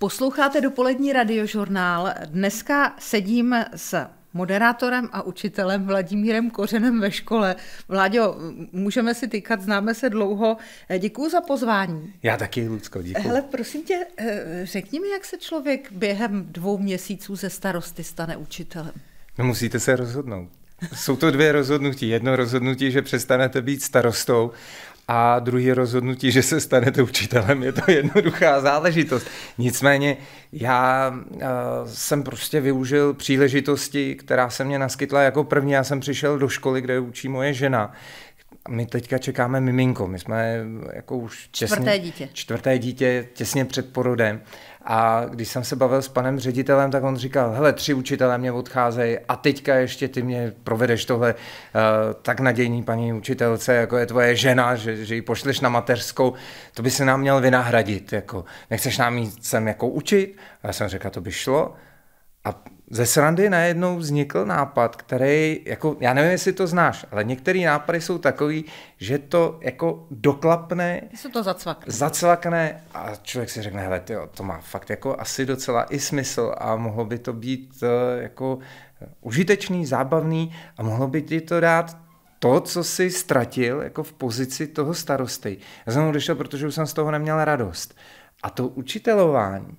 Posloucháte dopolední radiožurnál. Dneska sedím s moderátorem a učitelem Vladimírem Kořenem ve škole. Vláďo, můžeme si týkat, známe se dlouho. Děkuji za pozvání. Já taky, Lucko, děkuji. Hele, prosím tě, eh, řekni mi, jak se člověk během dvou měsíců ze starosty stane učitelem. No musíte se rozhodnout. Jsou to dvě rozhodnutí. Jedno rozhodnutí, že přestanete být starostou a druhý rozhodnutí, že se stanete učitelem, je to jednoduchá záležitost. Nicméně já uh, jsem prostě využil příležitosti, která se mě naskytla jako první. Já jsem přišel do školy, kde učí moje žena. My teďka čekáme miminko, my jsme jako už těsně, čtvrté dítě. čtvrté dítě těsně před porodem a když jsem se bavil s panem ředitelem, tak on říkal, hele, tři učitelé mě odcházejí a teďka ještě ty mě provedeš tohle uh, tak nadějný paní učitelce, jako je tvoje žena, že, že ji pošleš na mateřskou, to by se nám měl vynahradit, jako nechceš nám jít sem jako učit? A já jsem řekl, to by šlo. A ze srandy najednou vznikl nápad, který, jako, já nevím, jestli to znáš, ale některé nápady jsou takový, že to jako doklapne, se to zacvakne. zacvakne a člověk si řekne, hele, tyjo, to má fakt jako asi docela i smysl a mohlo by to být eh, jako užitečný, zábavný a mohlo by ti to dát to, co jsi ztratil jako v pozici toho starosty. Já jsem odešel, protože už jsem z toho neměl radost. A to učitelování,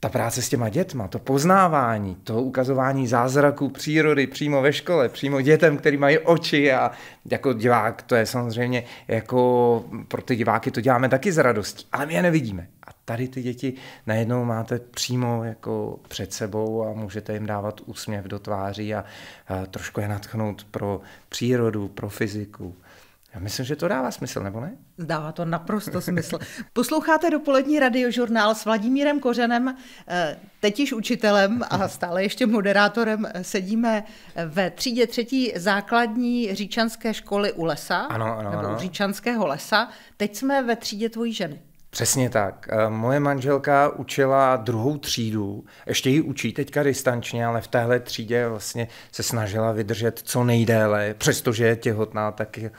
ta práce s těma dětma, to poznávání, to ukazování zázraku přírody přímo ve škole, přímo dětem, který mají oči a jako divák, to je samozřejmě jako pro ty diváky to děláme taky z radostí, ale my je nevidíme. A tady ty děti najednou máte přímo jako před sebou a můžete jim dávat úsměv do tváří a, a trošku je natchnout pro přírodu, pro fyziku. Já myslím, že to dává smysl, nebo ne? Dává to naprosto smysl. Posloucháte dopolední radiožurnál s Vladimírem Kořenem, eh, teď již učitelem a mhm. stále ještě moderátorem. Sedíme eh, ve třídě třetí základní říčanské školy u lesa, ano, ano, nebo ano. u říčanského lesa. Teď jsme ve třídě tvojí ženy. Přesně tak. Eh, moje manželka učila druhou třídu, ještě ji učí teďka distančně, ale v téhle třídě vlastně se snažila vydržet co nejdéle, přestože je těhotná, tak eh,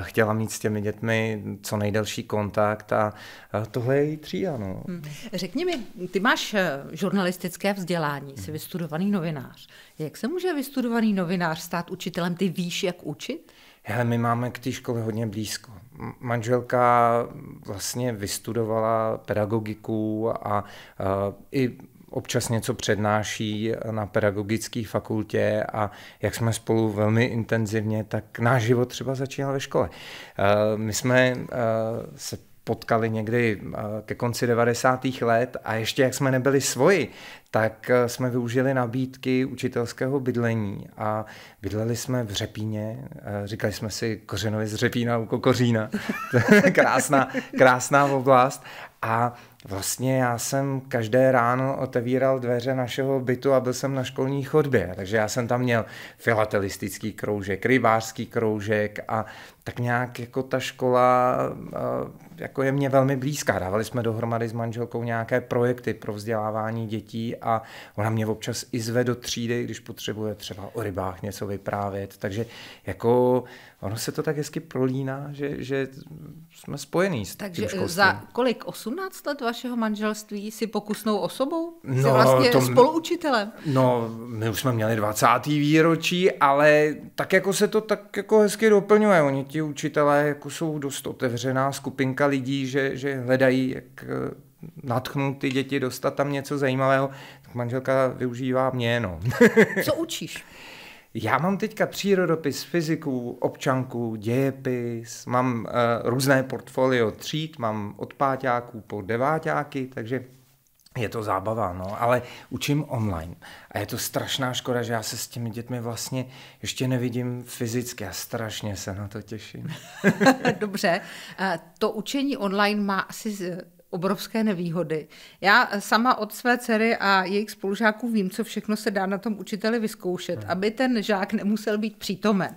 chtěla mít s těmi dětmi co nejdelší kontakt a eh, tohle je její třída. No. Hmm. Řekni mi, ty máš žurnalistické vzdělání, jsi hmm. vystudovaný novinář. Jak se může vystudovaný novinář stát učitelem? Ty víš, jak učit? Hele, my máme k té škole hodně blízko manželka vlastně vystudovala pedagogiku a i občas něco přednáší na pedagogické fakultě a jak jsme spolu velmi intenzivně, tak náš život třeba začínal ve škole. Eh, my jsme eh, se potkali někdy eh, ke konci 90. let a ještě jak jsme nebyli svoji, tak eh, jsme využili nabídky učitelského bydlení a bydleli jsme v Řepíně, eh, říkali jsme si Kořinovi z Řepína u Kokořína, krásná, krásná oblast a Vlastně já jsem každé ráno otevíral dveře našeho bytu a byl jsem na školní chodbě, takže já jsem tam měl filatelistický kroužek, rybářský kroužek a tak nějak jako ta škola eh, jako je mě velmi blízká. Dávali jsme dohromady s manželkou nějaké projekty pro vzdělávání dětí a ona mě občas i zve do třídy, když potřebuje třeba o rybách něco vyprávět. Takže jako ono se to tak hezky prolíná, že, že jsme spojení s Takže tím školstvím. za kolik, 18 let vašeho manželství si pokusnou osobou? No, vlastně to, spoluučitelem? No, my už jsme měli 20. výročí, ale tak jako se to tak jako hezky doplňuje. Oni ti učitelé jako jsou dost otevřená skupinka lidí, že, že hledají, jak eh, natchnout ty děti, dostat tam něco zajímavého, tak manželka využívá mě, no. Co učíš? Já mám teďka přírodopis, fyziku, občanku, dějepis, mám uh, různé portfolio tříd, mám od páťáků po deváťáky, takže je to zábava, no, ale učím online. A je to strašná škoda, že já se s těmi dětmi vlastně ještě nevidím fyzicky a strašně se na to těším. Dobře, eh, to učení online má asi obrovské nevýhody. Já sama od své dcery a jejich spolužáků vím, co všechno se dá na tom učiteli vyzkoušet, hmm. aby ten žák nemusel být přítomen.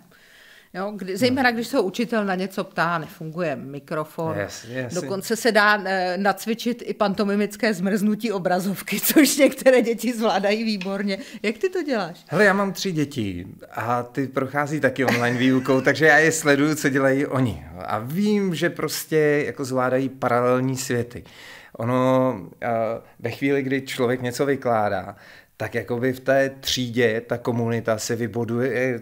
Jo, kdy, no. zejména, když se učitel na něco ptá, nefunguje mikrofon. Yes, yes, Dokonce se dá e, nacvičit i pantomimické zmrznutí obrazovky, což některé děti zvládají výborně. Jak ty to děláš? Hele, já mám tři děti a ty prochází taky online výukou, takže já je sleduju, co dělají oni. A vím, že prostě jako zvládají paralelní světy. Ono eh, ve chvíli, kdy člověk něco vykládá, tak jako by v té třídě ta komunita si vyboduje eh,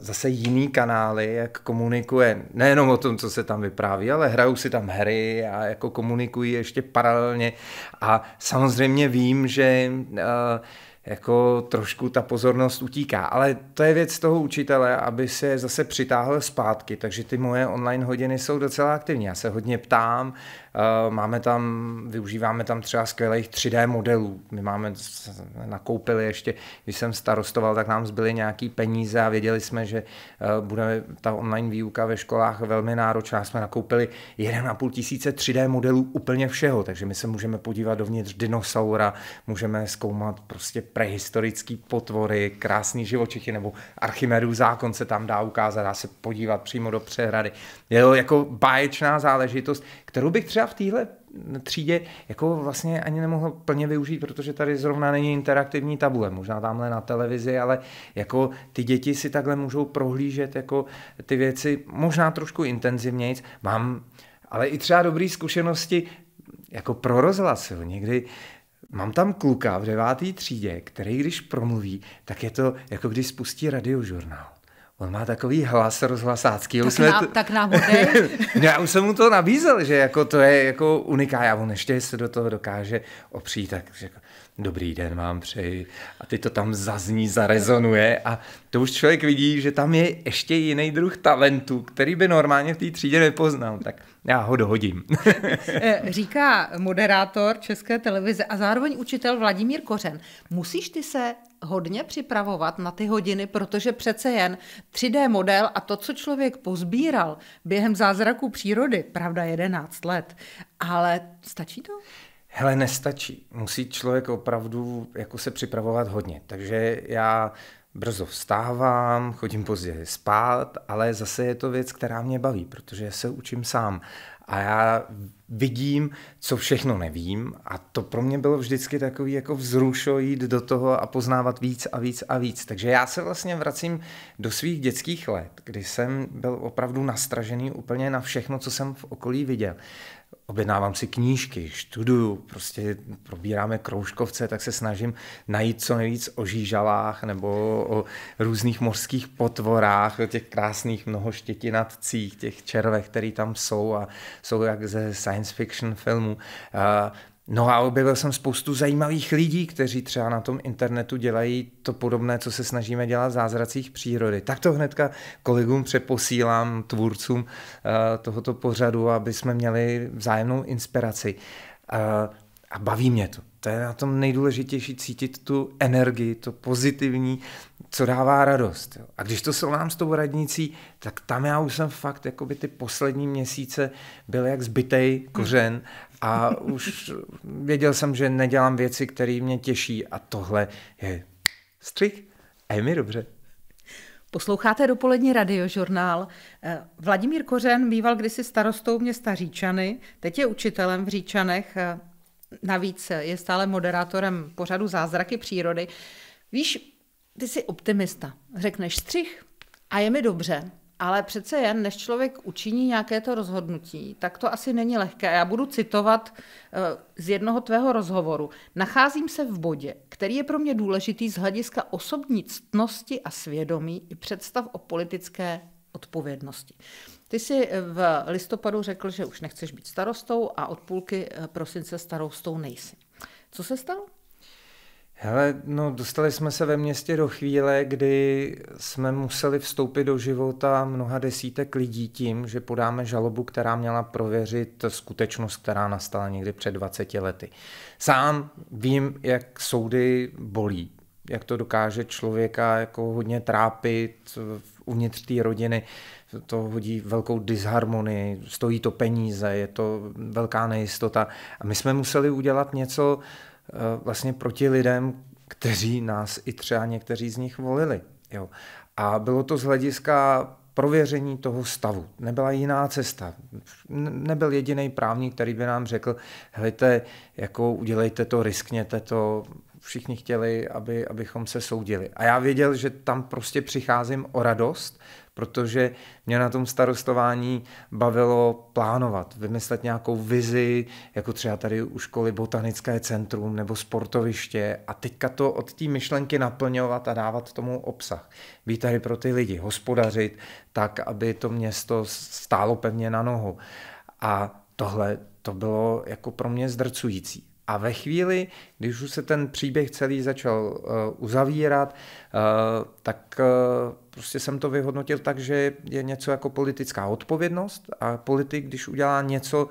zase jiný kanály, jak komunikuje nejenom o tom, co se tam vypráví, ale hrajou si tam hry a jako komunikují ještě paralelně a samozřejmě vím, že uh, jako trošku ta pozornost utíká. Ale to je věc toho učitele, aby se zase přitáhl zpátky, takže ty moje online hodiny jsou docela aktivní. Já se hodně ptám, eh, máme tam, využíváme tam třeba skvělých 3D modelů. My máme, nakoupili ještě, když jsem starostoval, tak nám zbyly nějaký peníze a věděli jsme, že eh, bude ta online výuka ve školách velmi náročná. Jsme nakoupili 1,5 tisíce 3D modelů úplně všeho, takže my se můžeme podívat dovnitř dinosaura, můžeme zkoumat prostě prehistorické potvory, krásný živočichy nebo Archimedův zákon se tam dá ukázat, dá se podívat přímo do přehrady. Je to jako báječná záležitost, kterou bych třeba v téhle třídě jako vlastně ani nemohl plně využít, protože tady zrovna není interaktivní tabule, možná tamhle na televizi, ale jako ty děti si takhle můžou prohlížet jako ty věci možná trošku intenzivněji. Mám ale i třeba dobré zkušenosti jako pro rozhlas. Jo. Někdy Mám tam kluka v devátý třídě, který když promluví, tak je to jako když spustí radiožurnál. On má takový hlas rozhlasácký. Tak, jsme t... tak nám Já už jsem mu to nabízel, že jako to je jako uniká. A on ještě se do toho dokáže opřít. Tak jako, dobrý den vám přeji. A ty to tam zazní, zarezonuje. A to už člověk vidí, že tam je ještě jiný druh talentu, který by normálně v té třídě nepoznal. Tak já ho dohodím. Eh, říká moderátor České televize a zároveň učitel Vladimír Kořen. Musíš ty se hodně připravovat na ty hodiny, protože přece jen 3D model a to, co člověk pozbíral během zázraku přírody, pravda 11 let, ale stačí to? Hele, nestačí. Musí člověk opravdu jako se připravovat hodně. Takže já brzo vstávám, chodím později spát, ale zase je to věc, která mě baví, protože se učím sám. A já vidím, co všechno nevím a to pro mě bylo vždycky takový jako vzrušo jít do toho a poznávat víc a víc a víc. Takže já se vlastně vracím do svých dětských let, kdy jsem byl opravdu nastražený úplně na všechno, co jsem v okolí viděl objednávám si knížky, študuju, prostě probíráme kroužkovce, tak se snažím najít co nejvíc o žížalách nebo o různých mořských potvorách, o těch krásných mnohoštětinatcích, těch červech, které tam jsou a jsou jak ze science fiction filmů. No a objevil jsem spoustu zajímavých lidí, kteří třeba na tom internetu dělají to podobné, co se snažíme dělat v zázracích přírody. Tak to hnedka kolegům přeposílám, tvůrcům eh, tohoto pořadu, aby jsme měli vzájemnou inspiraci. Eh, a baví mě to. To je na tom nejdůležitější cítit tu energii, to pozitivní co dává radost. Jo. A když to srovnám s tou radnicí, tak tam já už jsem fakt by ty poslední měsíce byl jak zbytej kořen a už věděl jsem, že nedělám věci, které mě těší a tohle je střih a je mi dobře. Posloucháte dopolední radiožurnál. Eh, Vladimír Kořen býval kdysi starostou města Říčany, teď je učitelem v Říčanech, eh, navíc je stále moderátorem pořadu Zázraky přírody. Víš, ty jsi optimista. Řekneš střih a je mi dobře. Ale přece jen, než člověk učiní nějaké to rozhodnutí, tak to asi není lehké. Já budu citovat eh, z jednoho tvého rozhovoru. Nacházím se v bodě, který je pro mě důležitý z hlediska osobní ctnosti a svědomí i představ o politické odpovědnosti. Ty jsi eh, v listopadu řekl, že už nechceš být starostou a od půlky eh, prosince starostou nejsi. Co se stalo? Hele, no dostali jsme se ve městě do chvíle, kdy jsme museli vstoupit do života mnoha desítek lidí tím, že podáme žalobu, která měla prověřit skutečnost, která nastala někdy před 20 lety. Sám vím, jak soudy bolí, jak to dokáže člověka jako hodně trápit uvnitř té rodiny. To hodí velkou disharmonii, stojí to peníze, je to velká nejistota. A my jsme museli udělat něco, Eh, vlastně proti lidem, kteří nás i třeba někteří z nich volili. Jo. A bylo to z hlediska prověření toho stavu. Nebyla jiná cesta. Nebyl jediný právník, který by nám řekl, hejte, jako udělejte to, riskněte to. Všichni chtěli, aby, abychom se soudili. A já věděl, že tam prostě přicházím o radost protože mě na tom starostování bavilo plánovat, vymyslet nějakou vizi, jako třeba tady u školy botanické centrum nebo sportoviště a teďka to od té myšlenky naplňovat a dávat tomu obsah. Být tady pro ty lidi, hospodařit tak, aby to město stálo pevně na nohu. A tohle to bylo jako pro mě zdrcující. A ve chvíli, když už se ten příběh celý začal uh, uzavírat, uh, tak uh, Prostě jsem to vyhodnotil tak, že je něco jako politická odpovědnost a politik, když udělá něco,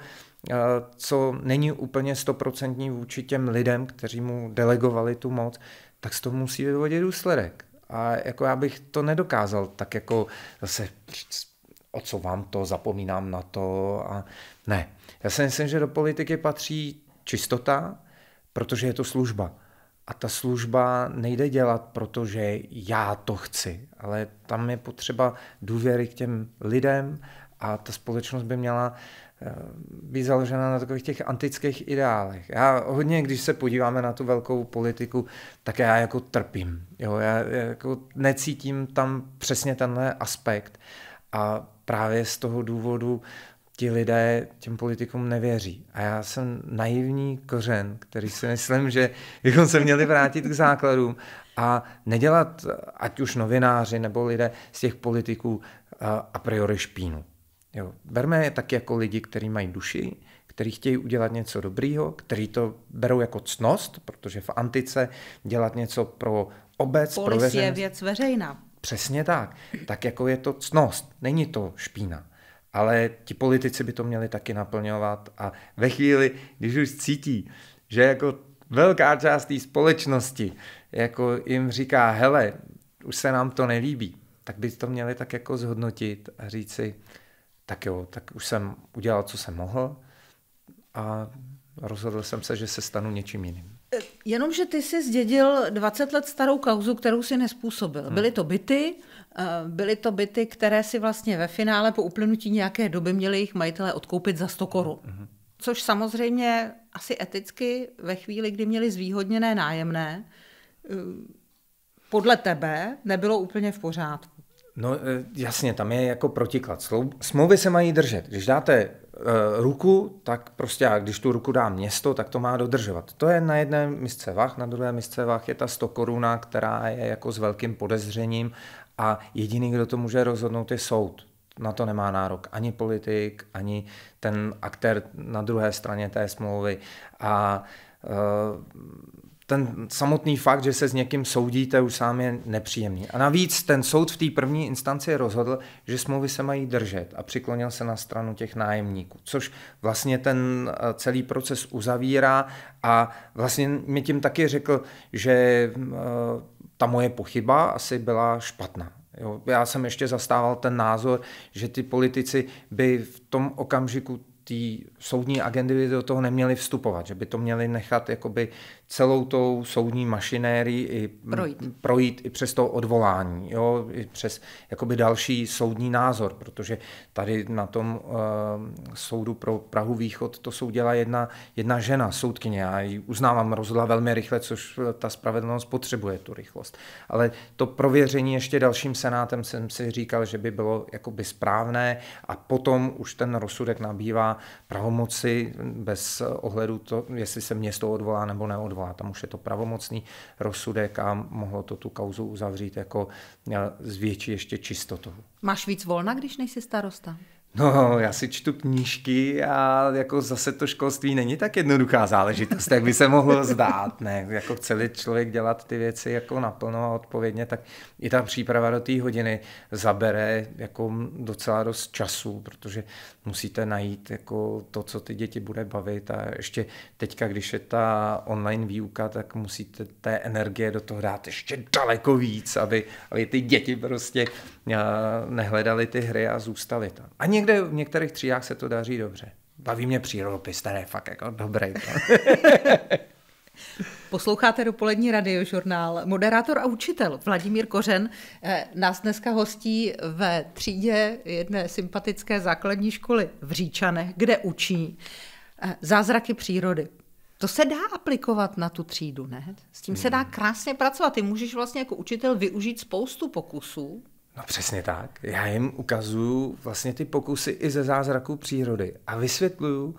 eh, co není úplně stoprocentní vůči těm lidem, kteří mu delegovali tu moc, tak z toho musí vyvodit důsledek. A jako já bych to nedokázal tak jako zase o co vám to, zapomínám na to a ne. Já si myslím, že do politiky patří čistota, protože je to služba. A ta služba nejde dělat, protože já to chci, ale tam je potřeba důvěry k těm lidem a ta společnost by měla eh, být založena na takových těch antických ideálech. Já hodně, když se podíváme na tu velkou politiku, tak já jako trpím. Jo? Já jako necítím tam přesně tenhle aspekt. A právě z toho důvodu ti lidé těm politikům nevěří. A já jsem naivní kořen, který si myslím, že bychom se měli vrátit k základům a nedělat, ať už novináři nebo lidé z těch politiků, eh, a priori špínu. Jo. Berme je tak jako lidi, kteří mají duši, kteří chtějí udělat něco dobrýho, kteří to berou jako cnost, protože v antice dělat něco pro obec, Polis pro veřejnost... je věc veřejná. Přesně tak. Tak jako je to cnost, není to špína ale ti politici by to měli taky naplňovat a ve chvíli, když už cítí, že jako velká část té společnosti jako jim říká, hele, už se nám to nelíbí, tak by to měli tak jako zhodnotit a říct si, tak jo, tak už jsem udělal, co jsem mohl a rozhodl jsem se, že se stanu něčím jiným. Jenomže ty jsi zdědil 20 let starou kauzu, kterou si nespůsobil. Hmm. Byly to byty, eh, byly to byty, které si vlastně ve finále po uplynutí nějaké doby měli jejich majitelé odkoupit za 100 korun. Hmm. Což samozřejmě asi eticky ve chvíli, kdy měli zvýhodněné nájemné, eh, podle tebe nebylo úplně v pořádku. No eh, jasně, tam je jako protiklad. Smlouvy se mají držet. Když dáte Eh, ruku, tak prostě když tu ruku dá město, tak to má dodržovat. To je na jedné misce vach, na druhé misce vach je ta 100 koruna, která je jako s velkým podezřením a jediný, kdo to může rozhodnout, je soud. Na to nemá nárok ani politik, ani ten aktér na druhé straně té smlouvy. A eh, ten samotný fakt, že se s někým soudíte, už sám je nepříjemný. A navíc ten soud v té první instanci rozhodl, že smlouvy se mají držet a přiklonil se na stranu těch nájemníků, což vlastně ten eh, celý proces uzavírá a vlastně mi tím taky řekl, že eh, ta moje pochyba asi byla špatná. Jo, já jsem ještě zastával ten názor, že ty politici by v tom okamžiku té soudní agendy by do toho neměli vstupovat, že by to měli nechat jakoby celou tou soudní mašinérii i projít. projít i přes to odvolání, jo, i přes jakoby další soudní názor, protože tady na tom uh, soudu pro Prahu Východ to soudila jedna, jedna žena, soudkyně, já ji uznávám, rozhodla velmi rychle, což eh, ta spravedlnost potřebuje, tu rychlost. Ale to prověření ještě dalším senátem jsem si říkal, že by bylo jakoby správné a potom už ten rozsudek nabývá pravomoci bez ohledu to, jestli se město odvolá nebo neodvolá. Tam už je to pravomocný rozsudek a mohlo to tu kauzu uzavřít jako zvětší eh, ještě čistotu. Máš víc volna, když nejsi starosta? No, já si čtu knížky a jako zase to školství není tak jednoduchá záležitost, jak by se mohlo zdát. Ne, jako chce člověk dělat ty věci jako naplno a odpovědně, tak i ta příprava do té hodiny zabere jako docela dost času, protože musíte najít jako to, co ty děti bude bavit a ještě teďka, když je ta online výuka, tak musíte té energie do toho dát ještě daleko víc, aby, aby ty děti prostě nehledali ty hry a zůstaly tam. A někde, v některých třídách se to daří dobře. Baví mě přírodopis, ten je fakt jako dobrý. Posloucháte dopolední radiožurnál. Moderátor a učitel Vladimír Kořen eh, nás dneska hostí ve třídě jedné sympatické základní školy v Říčanech, kde učí eh, zázraky přírody. To se dá aplikovat na tu třídu, ne? S tím se dá hmm. krásně pracovat. Ty můžeš vlastně jako učitel využít spoustu pokusů, No přesně tak. Já jim ukazuju vlastně ty pokusy i ze zázraku přírody a vysvětluju,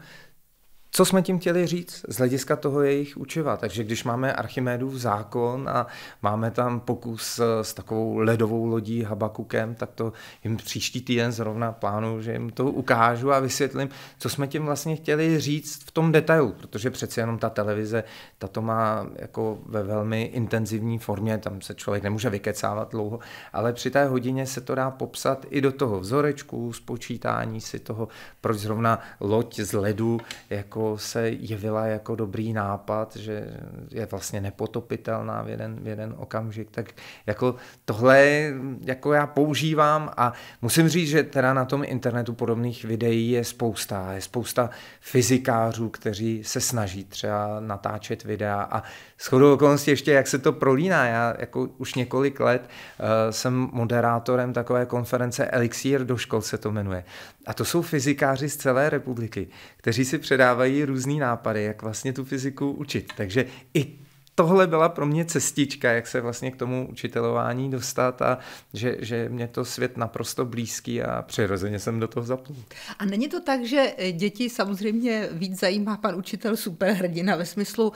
co jsme tím chtěli říct z hlediska toho jejich učiva? Takže když máme Archimédův zákon a máme tam pokus eh, s takovou ledovou lodí Habakukem, tak to jim příští týden zrovna plánu, že jim to ukážu a vysvětlím, co jsme tím vlastně chtěli říct v tom detailu, protože přece jenom ta televize, ta to má jako ve velmi intenzivní formě, tam se člověk nemůže vykecávat dlouho, ale při té hodině se to dá popsat i do toho vzorečku, spočítání si toho, proč zrovna loď z ledu jako se jevila jako dobrý nápad, že je vlastně nepotopitelná v jeden, v jeden okamžik, tak jako tohle jako já používám a musím říct, že teda na tom internetu podobných videí je spousta, je spousta fyzikářů, kteří se snaží třeba natáčet videa a shodou okolností ještě, jak se to prolíná, já jako už několik let uh, jsem moderátorem takové konference Elixir do škol se to jmenuje a to jsou fyzikáři z celé republiky, kteří si předávají různé nápady, jak vlastně tu fyziku učit. Takže i tohle byla pro mě cestička, jak se vlastně k tomu učitelování dostat a že, že mě to svět naprosto blízký a přirozeně jsem do toho zapnul. A není to tak, že děti samozřejmě víc zajímá pan učitel superhrdina ve smyslu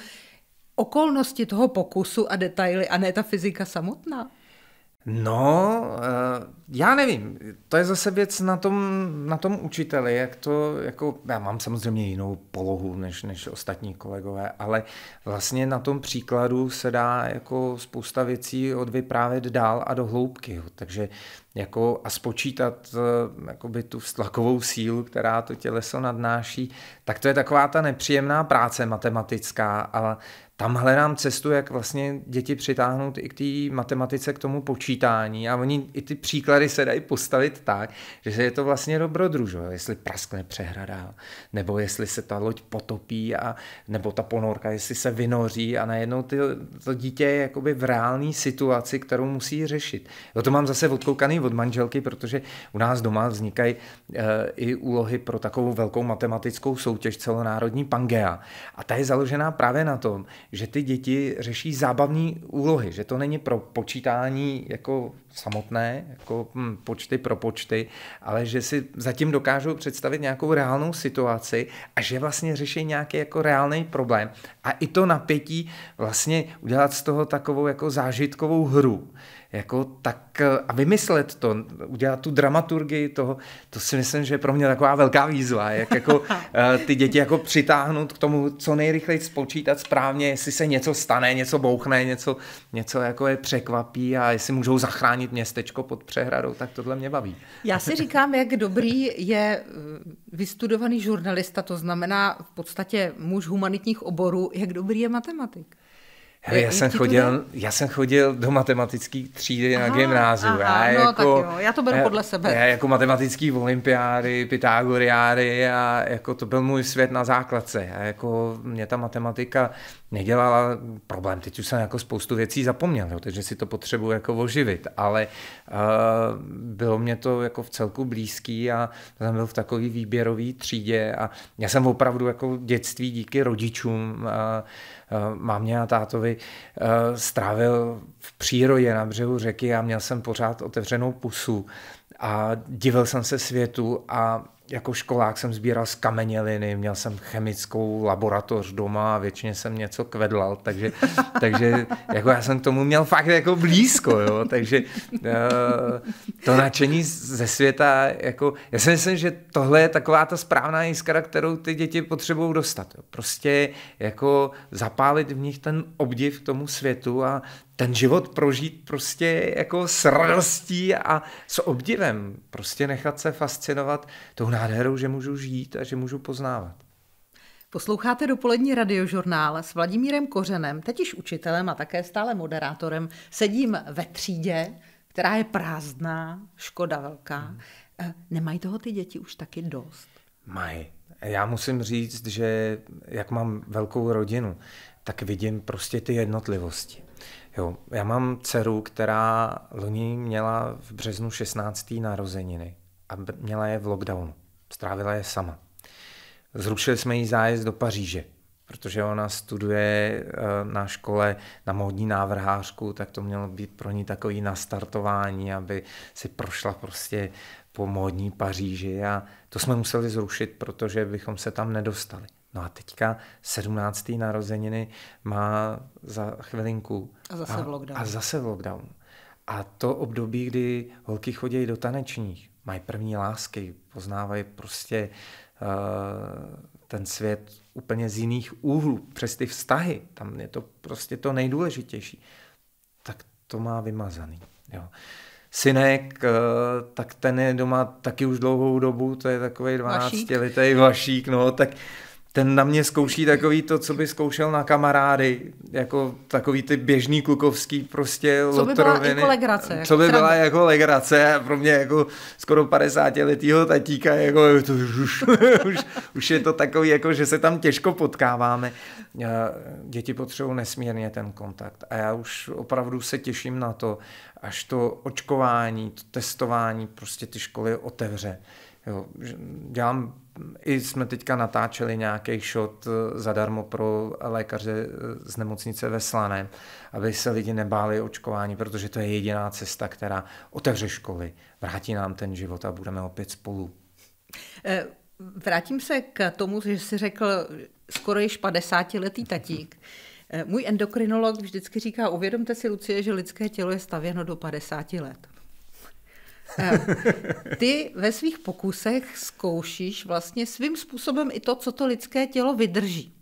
okolnosti toho pokusu a detaily a ne ta fyzika samotná? No, eh, já nevím, to je zase věc na tom, na tom učiteli, jak to, jako, já mám samozřejmě jinou polohu než, než ostatní kolegové, ale vlastně na tom příkladu se dá jako spousta věcí odvyprávět dál a do hloubky, takže jako a spočítat eh, jakoby tu vztlakovou sílu, která to těleso nadnáší, tak to je taková ta nepříjemná práce matematická, ale tam hledám cestu, jak vlastně děti přitáhnout i k té matematice, k tomu počítání a oni i ty příklady se dají postavit tak, že je to vlastně dobrodružo, jestli praskne přehrada, nebo jestli se ta loď potopí, a, nebo ta ponorka, jestli se vynoří a najednou ty, to dítě je jakoby v reálné situaci, kterou musí řešit. Jo, to mám zase odkoukaný od manželky, protože u nás doma vznikají e, i úlohy pro takovou velkou matematickou soutěž celonárodní Pangea a ta je založená právě na tom, že ty děti řeší zábavní úlohy, že to není pro počítání jako samotné, jako hm, počty pro počty, ale že si zatím dokážou představit nějakou reálnou situaci a že vlastně řeší nějaký jako reálný problém. A i to napětí vlastně udělat z toho takovou jako zážitkovou hru. Jako tak a vymyslet to, udělat tu dramaturgii toho, to si myslím, že je pro mě taková velká výzva, jak jako eh, ty děti jako přitáhnout k tomu, co nejrychleji spočítat správně, jestli se něco stane, něco bouchne, něco, něco jako je překvapí a jestli můžou zachránit chránit městečko pod přehradou, tak tohle mě baví. Já si říkám, jak dobrý je eh, vystudovaný žurnalista, to znamená v podstatě muž humanitních oborů, jak dobrý je matematik. Hele, já, jsem chodil, já jsem chodil do matematické třídy aha, na gymnáziu. Aha, já, no, jako, tak jo, já to beru podle sebe. Já jako matematický olympiády, pythagoriády a jako to byl můj svět na základce. A jako mě ta matematika nedělala problém. Teď už jsem jako spoustu věcí zapomněl, jo, takže si to potřebuji jako oživit, ale uh, bylo mě to jako v celku blízký a jsem byl v takové výběrové třídě a já jsem opravdu jako dětství díky rodičům a eh, a eh, mámě a tátovi a strávil v přírodě na břehu řeky a měl jsem pořád otevřenou pusu a divil jsem se světu a jako školák jsem sbíral z kameněliny, měl jsem chemickou laboratoř doma a většině jsem něco kvedlal, takže, takže jako já jsem k tomu měl fakt jako blízko, jo, takže eh, to nadšení ze světa, jako, já si myslím, že tohle je taková ta správná jiskra, kterou ty děti potřebují dostat, jo. prostě jako zapálit v nich ten obdiv k tomu světu a ten život prožít prostě jako s radostí a s obdivem, prostě nechat se fascinovat tou nádherou, že můžu žít a že můžu poznávat. Posloucháte dopolední radiožurnál s Vladimírem Kořenem, teď již učitelem a také stále moderátorem. Sedím ve třídě, která je prázdná, škoda velká. Hmm. Eh, nemají toho ty děti už taky dost? Mají. Já musím říct, že jak mám velkou rodinu, tak vidím prostě ty jednotlivosti. Jo, já mám dceru, která loni měla v březnu 16. narozeniny a měla je v lockdownu strávila je sama. Zrušili jsme jí zájezd do Paříže, protože ona studuje eh, na škole na módní návrhářku, tak to mělo být pro ní takový nastartování, aby si prošla prostě po módní Paříži a to jsme museli zrušit, protože bychom se tam nedostali. No a teďka 17. narozeniny má za chvilinku. A zase a, v lockdown. A zase v lockdown. A to období, kdy holky chodí do tanečních, mají první lásky, poznávají prostě eh, ten svět úplně z jiných úhlů, přes ty vztahy, tam je to prostě to nejdůležitější, tak to má vymazaný. Jo. Synek, eh, tak ten je doma taky už dlouhou dobu, to je takový 12-letý vašík. vašík, no, tak ten na mě zkouší takový to, co by zkoušel na kamarády, jako takový ty běžný klukovský prostě co by byla jako legrace. co jako by byla jako legrace pro mě jako skoro 50 letýho tatíka, jako to už, už, už, je to takový, jako, že se tam těžko potkáváme. Děti potřebují nesmírně ten kontakt a já už opravdu se těším na to, až to očkování, to testování prostě ty školy otevře Jo, dělám, i jsme teďka natáčeli nějaký shot eh, zadarmo pro lékaře eh, z nemocnice ve Slané, aby se lidi nebáli očkování, protože to je jediná cesta, která otevře školy, vrátí nám ten život a budeme opět spolu. Eh, vrátím se k tomu, že jsi řekl skoro již 50-letý tatík. Můj endokrinolog vždycky říká, uvědomte si, Lucie, že lidské tělo je stavěno do 50 let. Ty ve svých pokusech zkoušíš vlastně svým způsobem i to, co to lidské tělo vydrží.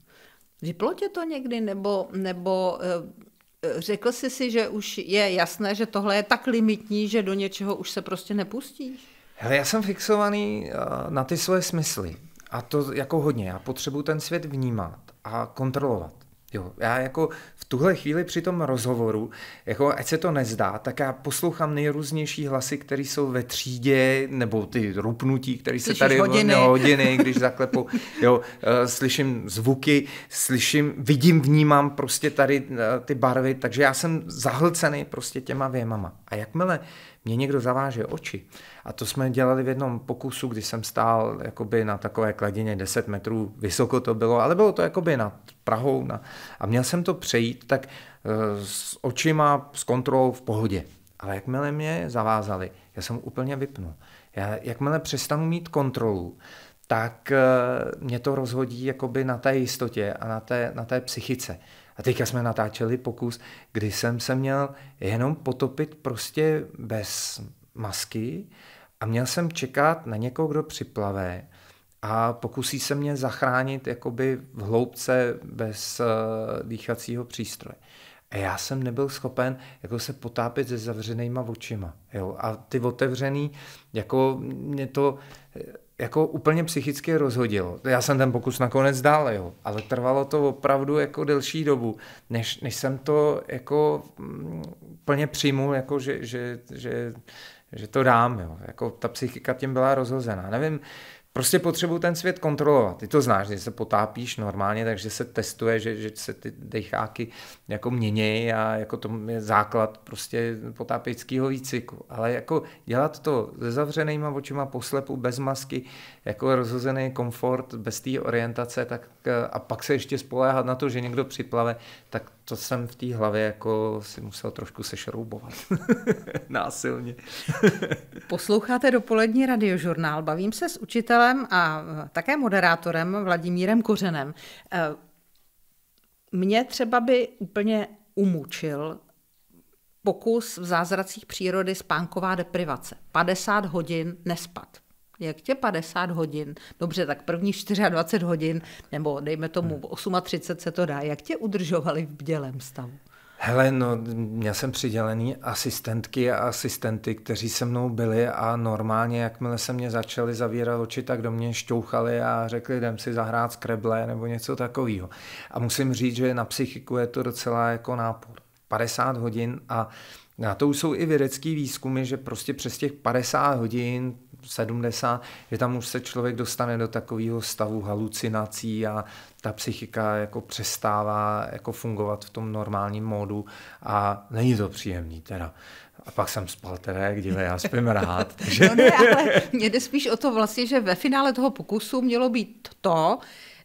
Vyplo tě to někdy, nebo, nebo eh, řekl jsi si, že už je jasné, že tohle je tak limitní, že do něčeho už se prostě nepustíš? Hele, já jsem fixovaný eh, na ty svoje smysly. A to jako hodně. Já potřebuji ten svět vnímat a kontrolovat. Jo, já jako v tuhle chvíli při tom rozhovoru, jako ať se to nezdá, tak já poslouchám nejrůznější hlasy, které jsou ve třídě, nebo ty rupnutí, které se tady hodiny. Jo, hodiny, když zaklepu, jo, eh, slyším zvuky, slyším, vidím, vnímám prostě tady eh, ty barvy, takže já jsem zahlcený prostě těma věmama. A jakmile mě někdo zaváže oči. A to jsme dělali v jednom pokusu, kdy jsem stál jakoby na takové kladině 10 metrů, vysoko to bylo, ale bylo to jakoby nad Prahou na, a měl jsem to přejít, tak eh, s očima, s kontrolou v pohodě. Ale jakmile mě zavázali, já jsem úplně vypnul. Já, jakmile přestanu mít kontrolu, tak eh, mě to rozhodí jakoby na té jistotě a na té, na té psychice. A teďka jsme natáčeli pokus, kdy jsem se měl jenom potopit prostě bez masky a měl jsem čekat na někoho, kdo připlave a pokusí se mě zachránit jakoby v hloubce bez uh, dýchacího přístroje. A já jsem nebyl schopen jako se potápět se zavřenýma očima. Jo? A ty otevřený, jako mě to eh, jako úplně psychicky rozhodilo. Já jsem ten pokus nakonec dál, jo, ale trvalo to opravdu jako delší dobu, než, než jsem to jako mm, plně přijmul, jako že, že, že, že to dám. Jo. Jako ta psychika tím byla rozhozená. Nevím, Prostě potřebuji ten svět kontrolovat. Ty to znáš, že se potápíš normálně, takže se testuje, že, že se ty decháky jako měnějí a jako to je základ prostě potápěckého výcviku. Ale jako dělat to se zavřenýma očima, poslepu, bez masky, jako rozhozený komfort, bez té orientace tak, a pak se ještě spoléhat na to, že někdo připlave, tak to jsem v té hlavě jako si musel trošku sešroubovat. Násilně. Posloucháte dopolední radiožurnál. Bavím se s učitelem a e, také moderátorem Vladimírem Kořenem. E, mě třeba by úplně umučil pokus v zázracích přírody spánková deprivace. 50 hodin nespat jak tě 50 hodin, dobře, tak první 24 hodin, nebo dejme tomu 38 hmm. se to dá, jak tě udržovali v bdělém stavu? Hele, no, měl jsem přidělený asistentky a asistenty, kteří se mnou byli a normálně, jakmile se mě začali zavírat oči, tak do mě šťouchali a řekli, jdem si zahrát skreble nebo něco takového. A musím říct, že na psychiku je to docela jako nápor. 50 hodin a na to už jsou i vědecký výzkumy, že prostě přes těch 50 hodin 70, že tam už se člověk dostane do takového stavu halucinací a ta psychika jako přestává jako fungovat v tom normálním módu a není to příjemný teda. A pak jsem spal teda jak díle, já spím rád. Takže... no ne, ale mě jde spíš o to vlastně, že ve finále toho pokusu mělo být to,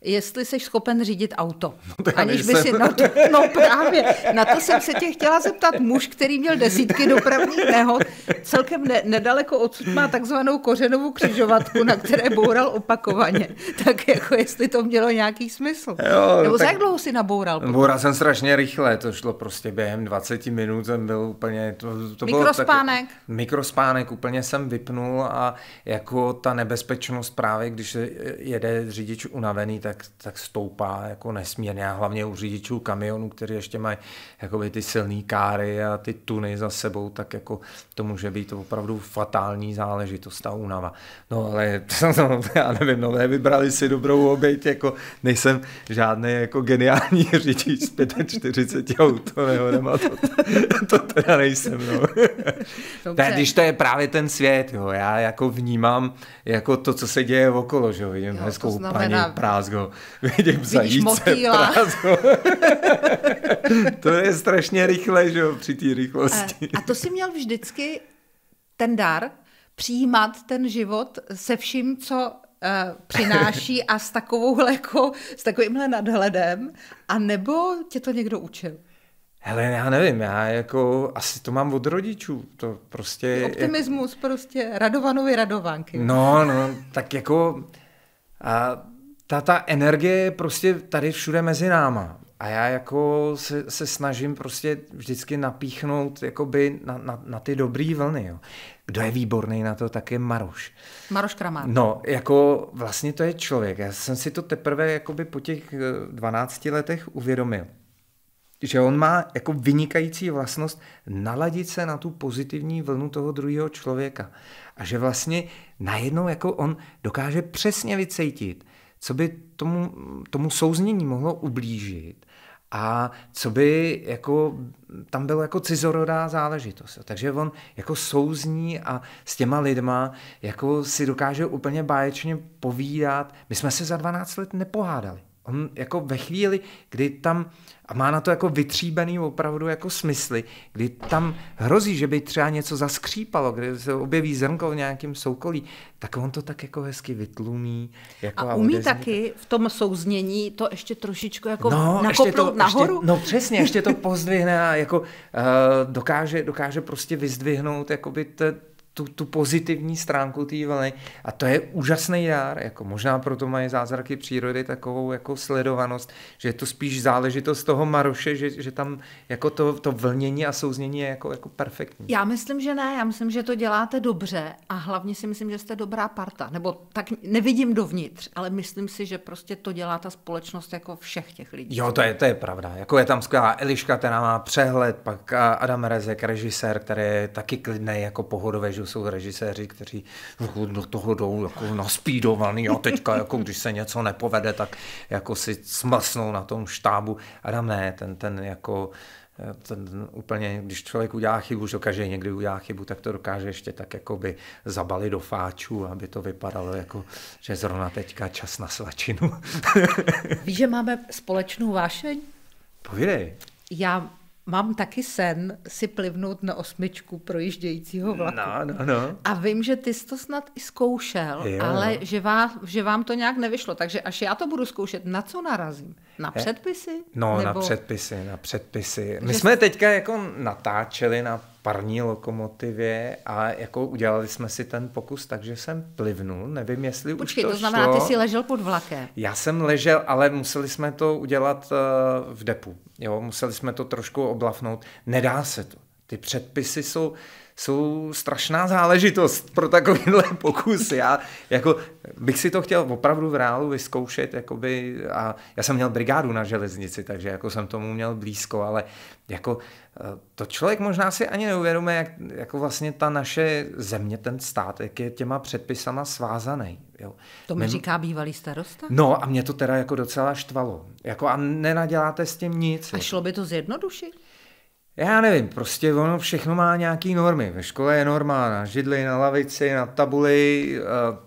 jestli jsi schopen řídit auto. No aniž by si na to, no právě, na to jsem se tě chtěla zeptat. Muž, který měl desítky dopravních nehod, celkem ne, nedaleko odsud má takzvanou kořenovou křižovatku, na které boural opakovaně. Tak jako jestli to mělo nějaký smysl. Jo, no Nebo tak... za jak dlouho si naboural? Boural jsem strašně rychle, to šlo prostě během 20 minut, jsem byl úplně... To, to mikrospánek. Bylo tak, mikrospánek, úplně jsem vypnul a jako ta nebezpečnost právě, když jede řidič unavený, tak tak, tak stoupá jako nesmírně. A hlavně u řidičů kamionů, kteří ještě mají jakoby ty silné káry a ty tuny za sebou, tak jako to může být opravdu fatální záležitost, ta únava. No ale no, já nevím, no vybrali si dobrou oběť, jako nejsem žádný jako geniální řidič z 45 aut, to nehodem, to, to teda nejsem. No. Dobře. když to je právě ten svět, jo, já jako vnímám jako to, co se děje okolo, že jo, vidím jo, hezkou znamená... paní prázdno, No. vidím zajíce to je strašně rychle, že jo, při té rychlosti. Eh, a, to si měl vždycky ten dar, přijímat ten život se vším, co eh, přináší a s takovou jako, s takovýmhle nadhledem, a nebo tě to někdo učil? Hele, já nevím, já jako asi to mám od rodičů, to prostě... Optimismus je... prostě, radovanovi radovánky. No, no, tak jako... A ta, ta energie je prostě tady všude mezi náma. A já jako se, se snažím prostě vždycky napíchnout jakoby na, na, na ty dobrý vlny. Jo. Kdo je výborný na to, tak je Maroš. Maroš Kramár. No, jako vlastně to je člověk. Já jsem si to teprve jakoby po těch 12 eh, letech uvědomil. Že on má jako vynikající vlastnost naladit se na tu pozitivní vlnu toho druhého člověka. A že vlastně najednou jako on dokáže přesně vycejtit, co by tomu, tomu souznění mohlo ublížit a co by jako, tam bylo jako cizorodá záležitost. Takže on jako souzní a s těma lidma jako si dokáže úplně báječně povídat. My jsme se za 12 let nepohádali. On jako ve chvíli, kdy tam, a má na to jako vytříbený opravdu jako smysly, kdy tam hrozí, že by třeba něco zaskřípalo, kdy se objeví zrnko v nějakém soukolí, tak on to tak jako hezky vytlumí. Jako a umí a taky v tom souznění to ještě trošičku jako no, ještě to, nahoru? Ještě, no přesně, ještě to pozdvihne a jako uh, dokáže, dokáže prostě vyzdvihnout jakoby t, tu, tu pozitivní stránku té vlny a to je úžasný dár, jako možná proto mají zázraky přírody takovou jako sledovanost, že je to spíš záležitost toho Maroše, že, že tam jako to, to vlnění a souznění je jako, jako perfektní. Já myslím, že ne, já myslím, že to děláte dobře a hlavně si myslím, že jste dobrá parta, nebo tak nevidím dovnitř, ale myslím si, že prostě to dělá ta společnost jako všech těch lidí. Jo, to je, to je pravda, jako je tam skvělá Eliška, která má přehled, pak Adam Rezek, režisér, který je taky klidný, jako pohodové, že že jsou režiséři, kteří no, do toho jdou jako naspídovaný a teďka, jako když se něco nepovede, tak jako si smlsnou na tom štábu. Adam ne, ten, ten jako ten úplně, když člověk udělá chybu, že každý někdy udělá chybu, tak to dokáže ještě tak jako by zabalit do fáčů, aby to vypadalo jako, že zrovna teďka čas na svačinu. Víš, že máme společnou vášeň? Povídej. Já Mám taky sen si plivnout na osmičku projíždějícího no, vlaku. No, no, no. A vím, že ty jsi to snad i zkoušel, jo. ale že, vám, že vám to nějak nevyšlo. Takže až já to budu zkoušet, na co narazím? Na eh, předpisy? No, Nebo... na předpisy, na předpisy. My že... jsme teďka jako natáčeli na parní lokomotivě a jako udělali jsme si ten pokus, takže jsem plivnul, nevím, jestli Počkej, už to to znamená, šlo. ty jsi ležel pod vlakem. Já jsem ležel, ale museli jsme to udělat eh, v depu, jo, museli jsme to trošku oblafnout, nedá se to. Ty předpisy jsou, jsou strašná záležitost pro takovýhle pokus. Já jako bych si to chtěl opravdu v reálu vyzkoušet. Jakoby, a já jsem měl brigádu na železnici, takže jako jsem tomu měl blízko, ale jako eh, to člověk možná si ani neuvědomuje, jak, jako vlastně ta naše země, ten stát, jak je těma předpisama svázaný. Jo. To mi říká bývalý starosta? No a mě to teda jako docela štvalo. Jako a nenaděláte s tím nic. A jako- šlo by to zjednodušit? Já nevím, prostě ono všechno má nějaký normy. Ve škole je norma na židli, na lavici, na tabuli. Eh,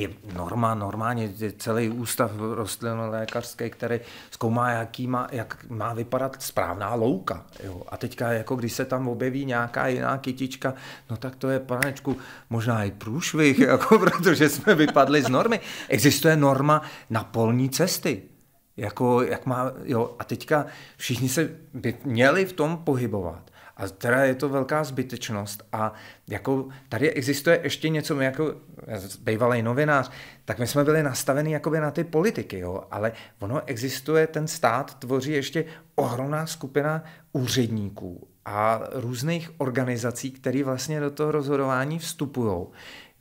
je norma, normálně je celý ústav rostlinolékařský, který zkoumá, jaký má, jak má vypadat správná louka. Jo. A teďka, jako když se tam objeví nějaká jiná kytička, no tak to je, panečku, možná i průšvih, jako, protože jsme vypadli z normy. Existuje norma na polní cesty. Jako, jak má, jo, a teďka všichni se by měli v tom pohybovat. A teda je to velká zbytečnost a jako tady existuje ještě něco, my jako bývalý novinář, tak my jsme byli nastaveni jakoby na ty politiky, jo, ale ono existuje, ten stát tvoří ještě ohromná skupina úředníků a různých organizací, které vlastně do toho rozhodování vstupují.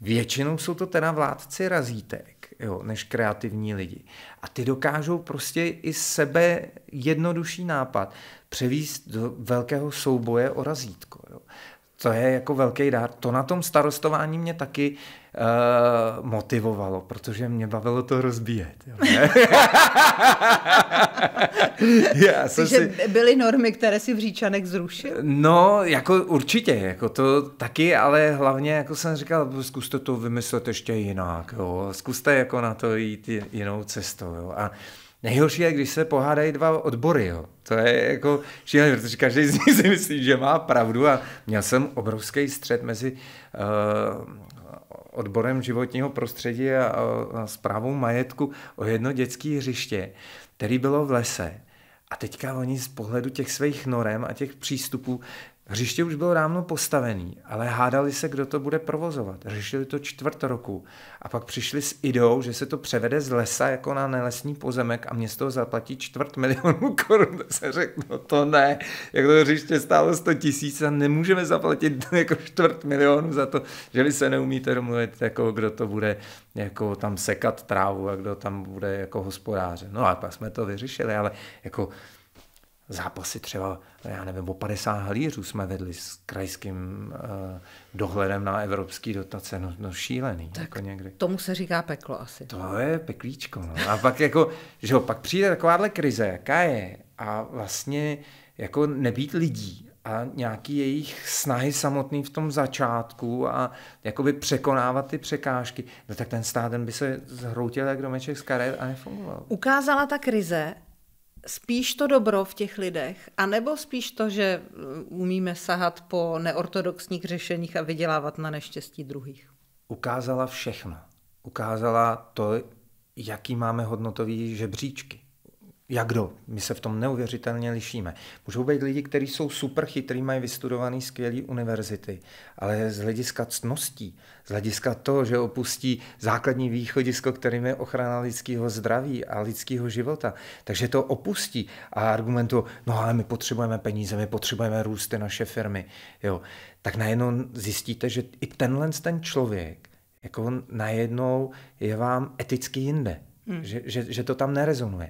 Většinou jsou to teda vládci razítek, jo, než kreativní lidi. A ty dokážou prostě i sebe jednodušší nápad převíst do velkého souboje o razítko. Jo to je jako velký dár. To na tom starostování mě taky uh, motivovalo, protože mě bavilo to rozbíjet. Takže Já jsem si... byly normy, které si v Říčanek zrušil? No, jako určitě, jako to taky, ale hlavně, jako jsem říkal, zkuste to vymyslet ještě jinak, jo. zkuste jako na to jít jinou cestou. Jo. A uh, Nejhorší je, když se pohádají dva odbory, jo. To je jako šílené, protože každý z nich si myslí, že má pravdu a měl jsem obrovský střed mezi uh, odborem životního prostředí a, a zprávou majetku o jedno dětské hřiště, který bylo v lese. A teďka oni z pohledu těch svých norem a těch přístupů Hřiště už bylo ráno postavený, ale hádali se, kdo to bude provozovat. Řešili to čtvrt roku a pak přišli s ideou, že se to převede z lesa jako na nelesní pozemek a město zaplatí čtvrt milionu korun. Se no to ne, jak to hřiště stálo 100 tisíc a nemůžeme zaplatit jako čtvrt milionu za to, že vy se neumíte domluvit, jako kdo to bude jako tam sekat trávu a kdo tam bude jako hospodáře. No a pak jsme to vyřešili, ale jako zápasy třeba, já nevím, o 50 halířů jsme vedli s krajským uh, dohledem na evropský dotace, no, no šílený. Tak jako někdy. tomu se říká peklo asi. To je peklíčko. No. A pak jako, že jo, pak přijde takováhle krize, jaká je a vlastně jako nebýt lidí a nějaký jejich snahy samotný v tom začátku a jakoby překonávat ty překážky, no tak ten stát by se zhroutil jak do meček z karet a nefungoval. Ukázala ta krize, spíš to dobro v těch lidech, anebo spíš to, že eh, umíme sahat po neortodoxních řešeních a vydělávat na neštěstí druhých? Ukázala všechno. Ukázala to, jaký máme hodnotový žebříčky jak do. My se v tom neuvěřitelně lišíme. Můžou být lidi, kteří jsou super chytrý, mají vystudovaný skvělý univerzity, ale z hlediska ctností, z hlediska toho, že opustí základní východisko, kterým je ochrana lidského zdraví a lidského života, takže to opustí a argumentu, no ale my potřebujeme peníze, my potřebujeme růst ty naše firmy, jo. Tak najednou zjistíte, že i tenhle ten člověk, jako najednou je vám eticky jinde, hmm. že, že, že to tam nerezonuje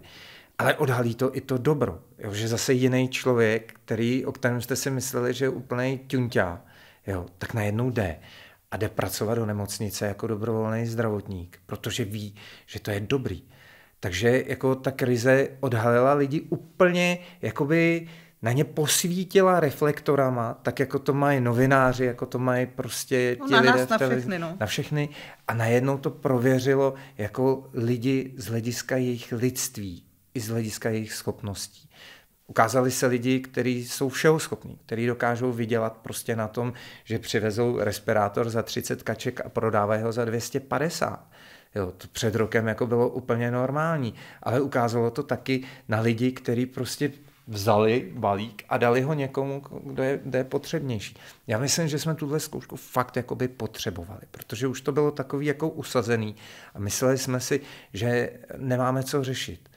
ale odhalí to i to dobro. Jo, že zase jiný člověk, který, o kterém jste si mysleli, že je úplný ťunťa, jo, tak najednou jde a jde pracovat do nemocnice jako dobrovolný zdravotník, protože ví, že to je dobrý. Takže jako ta krize odhalila lidi úplně, jakoby na ně posvítila reflektorama, tak jako to mají novináři, jako to mají prostě no, ti no, na lidé nás, na všechny, no. na všechny. A najednou to prověřilo jako lidi z hlediska jejich lidství i z hlediska jejich schopností. Ukázali se lidi, kteří jsou všeho schopní, kteří dokážou vydělat prostě na tom, že přivezou respirátor za 30 kaček a prodávají ho za 250. Jo, to před rokem jako bylo úplně normální, ale ukázalo to taky na lidi, kteří prostě vzali balík a dali ho někomu, kdo je, kdo je potřebnější. Já myslím, že jsme tuhle zkoušku fakt jakoby potřebovali, protože už to bylo takový jako usazený a mysleli jsme si, že nemáme co řešit.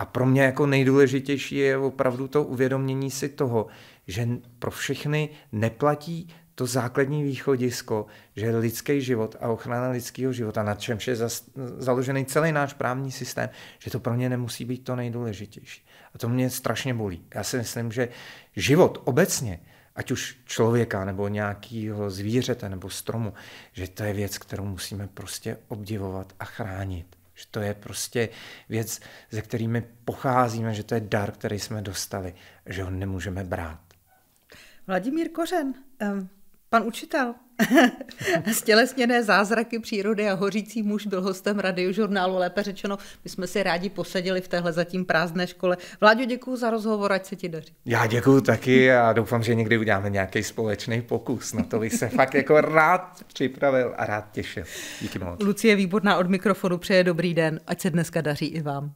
A pro mě jako nejdůležitější je opravdu to uvědomění si toho, že pro všechny neplatí to základní východisko, že lidský život a ochrana lidského života, na čemž je založený celý náš právní systém, že to pro mě nemusí být to nejdůležitější. A to mě strašně bolí. Já si myslím, že život obecně, ať už člověka nebo nějakého zvířete nebo stromu, že to je věc, kterou musíme prostě obdivovat a chránit že to je prostě věc, ze kterými pocházíme, že to je dar, který jsme dostali, že ho nemůžeme brát. Vladimír Kořen, um Pan učitel. Stělesněné zázraky přírody a hořící muž byl hostem radiožurnálu, lépe řečeno, my jsme si rádi posadili v téhle zatím prázdné škole. Vláďo, děkuji za rozhovor, ať se ti daří. Já děkuji taky a doufám, že někdy uděláme nějaký společný pokus. Na to bych se fakt jako rád připravil a rád těšil. Díky moc. Lucie Výborná od mikrofonu přeje dobrý den, ať se dneska daří i vám.